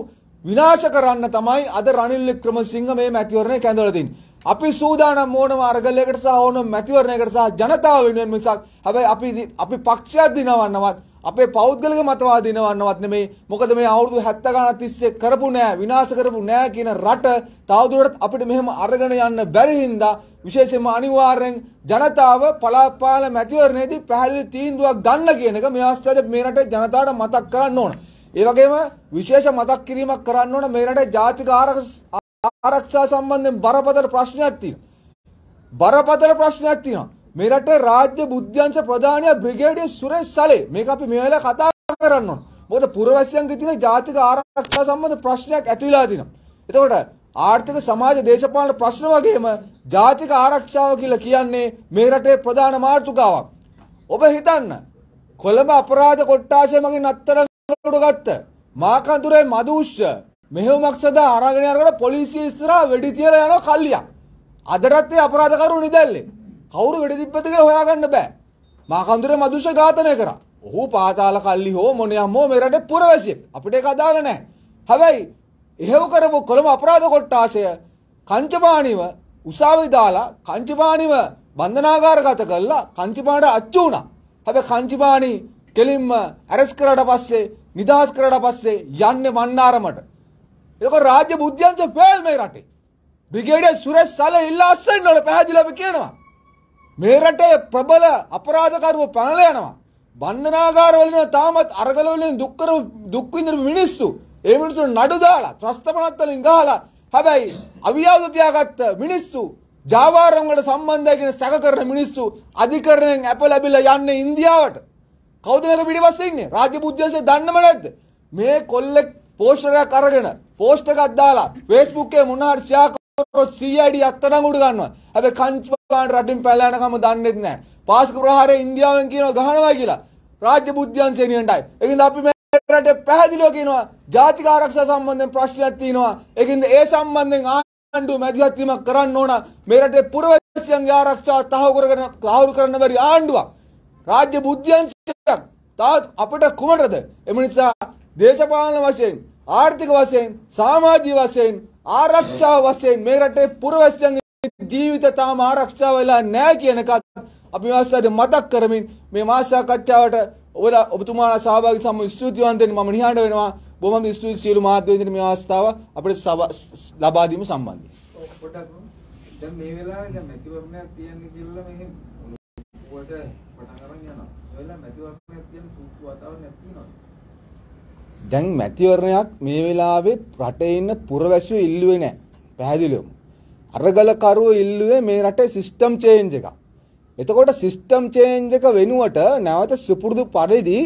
විනාශ කරන්න තමයි අද රනිල් වික්‍රමසිංහ මේ මැතිවරණය කැඳවලා තින්නේ. අපි සූදානම් ඕනම අරගලයකට සහ ඕනම මැතිවරණයකට සහ ජනතාව වෙනුවෙන් මිසක් හැබැයි අපි අපි පක්ෂයක් දිනවන්නවත් අපේ පෞද්ගලික මතවාද දිනවන්නවත් නෙමෙයි මොකද මේ අවුරුදු 70 ගණන් තිස්සේ කරපු නෑ විනාශ කරපු නෑ කියන රට තවදුරටත් අපිට මෙහෙම අරගෙන යන්න බැරි හින්දා විශේෂයෙන්ම අනිවාර්යෙන් ජනතාව පළාත් පාලන මැතිවරණයේදී පැහැදිලි තීන්දුවක් ගන්න කියන එක මේ අවස්ථාවේ මේ රටේ ජනතාවට මතක් කරන්න ඕන. ඒ වගේම විශේෂ මතක් කිරීමක් කරන්න ඕන මේ රටේ ජාතික ආරක්ෂක ආරක්ෂා සම්බන්ධයෙන් බරපතල ප්‍රශ්නයක් තියෙනවා. බරපතල ප්‍රශ්නයක් තියෙනවා. මේ රටේ රාජ්‍ය බුද්ධ්‍යංශ ප්‍රධානියා බ්‍රිගේඩියර් සුරේෂ් සලේ මේක අපි මේ වෙලාවේ කතා කරන්න ඕන. මොකද පුරවැසියන්ගේ තියෙන ජාතික ආරක්ෂා සම්බන්ධ ප්‍රශ්නයක් ඇති වෙලා තිනවා. එතකොට ආර්ථික සමාජ දේශපාලන ප්‍රශ්න වගේම ජාතික ආරක්ෂාව කියලා කියන්නේ මේ රටේ ප්‍රධාන මාතෘකාවක්. ඔබ හිතන්න කොළඹ අපරාධ කොට්ටාශය මගින් අත්තරන් ගත්ත මාකඳුරේ මදූෂ්‍ය මෙහෙමක් සඳහා අරගෙන යනකොට පොලිසිය ඉස්සරහා වෙඩි තියලා යනවා කල්ලියක්. අදටත් ඒ අපරාධකරු නිදැල්ලේ. කවුරු වෙඩි තිබ්බද කියලා හොයාගන්න බෑ. මා කඳුරේ මදුෂ්‍ය ඝාතනය කරා. ඔහු පාතාල කල්ලි හෝ මොණියම් හෝ මේ රටේ පුරවැසියෙක්. අපිට ඒක අදාළ නැහැ. හැබැයි එහෙම කරපු කොළඹ අපරාධ කොට්ටාශය කංචපාණිව උසාවි දාලා කංචපාණිව බන්ධනාගාරගත කරලා කංචපාණට අච්චු වුණා. හැබැයි කංචපාණි කෙලින්ම ඇරස් කරාට පස්සේ නිදහස් කරාට පස්සේ යන්නේ මන්නාරමට. ඒක රාජ්‍ය බුද්ධ්‍යංශ ෆේල් මේ රටේ. බ්‍රිගේඩියර් සුරේෂ් සල ඉල්ලාස්සෙන් වල පැහැදිලිව කියනවා. මේ රටේ ප්‍රබල අපරාධකරුවෝ පැනලා යනවා. බන්ධනාගාරවල ඉන්න තාමත් අරගල වලින් දුක් කරු දුක් විඳින මිනිස්සු. ඒ මිනිස්සු නඩු දාලා, ත්‍රස්තපනත් වලින් ගහලා, හැබැයි අවියවද තියාගත්ත මිනිස්සු ජාවාරම් වල සම්බන්ධය කියන සැක කරන මිනිස්සු අධිකරණයෙන් ඇප ලැබිලා යන්නේ ඉන්දියාවට. කවුද මේක පිටිපස්සේ ඉන්නේ? රාජ්‍ය බුද්ධියසේ දන්නම නැද්ද? මේ කොල්ලෙක් පෝස්ටරයක් අරගෙන පෝස්ට් එකක් දාලා Facebook එකේ මොනාට ෂෙයා කරොත් CID අත්තරංගුඩ ගන්නවා. හැබැයි කන්ච් පාන් රටින් පැලලා යනකම දන්නේ නැහැ. පාස්ක ප්‍රහාරය ඉන්දියාවෙන් කියනවා ගහනවා කියලා. රාජ්‍ය බුද්ධ්‍යංශනියන්ටයි. ඒකින්ද අපි මේ රටේ පැහැදිලිව කියනවා ජාතික ආරක්ෂා සම්බන්ධයෙන් ප්‍රශ්නයක් තියෙනවා. ඒකින්ද ඒ සම්බන්ධයෙන් ආණ්ඩුව මැදිහත් වීමක් කරන්න ඕන. මේ රටේ පුරවැසියන්ගේ ආරක්ෂාව තහවුරු කරගෙන තහවුරු කරන්න බැරි ආණ්ඩුවක්. රාජ්‍ය බුද්ධ්‍යංශයක් තාත් අපට කුමටද එම නිසා දේශපාලන වශයෙන් ආර්ථික වශයෙන් සමාජීය වශයෙන් ආරක්ෂාව වශයෙන් මේ රටේ පුරවැසියන්ගේ ජීවිත තාම ආරක්ෂා වෙලා නැහැ කියන එකත් අපි මාසයට මතක් කරමින් මේ මාස සාකච්ඡාවට ඔබලා ඔබතුමාලා සහභාගී සම්ම ස්තුතිවන්ත වෙන්න මම නිහඬ වෙනවා බොහොම ස්තුතියි සියලු මාධ්‍යවේදීන් මේ අවස්ථාව අපිට ලබා දීම සම්බන්ධයෙන් පොඩ්ඩක් දැන් මේ වෙලාවේ දැන් මැතිවරණයක් තියන්නේ කියලා මේ ඔබට පටන් අරන් යනවා ඒ වෙලාව මැතිවරණයක් තියෙන සූත්‍ර වතාවක් නැති නේද දැන් මැතිවරණයක් මේ වෙලාවේ රටේ ඉන්න පුරවැසියෝ ඉල්ලුවේ නැහැ. පැහැදිලිවම. අරගලකරුවෝ ඉල්ලුවේ මේ රටේ සිස්ටම් චේන්ජ් එකක්. එතකොට සිස්ටම් චේන්ජ් එක වෙනුවට නැවත සුපුරුදු පරිදි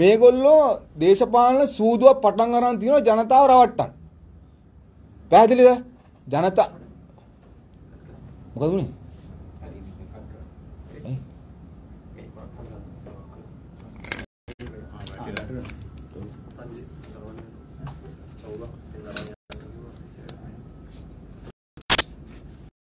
මේගොල්ලෝ දේශපාලන සූදුවක් පටන් අරන් තියෙනවා ජනතාව රවට්ටන්න. පැහැදිලිද? ජනතා මොකද උනේ?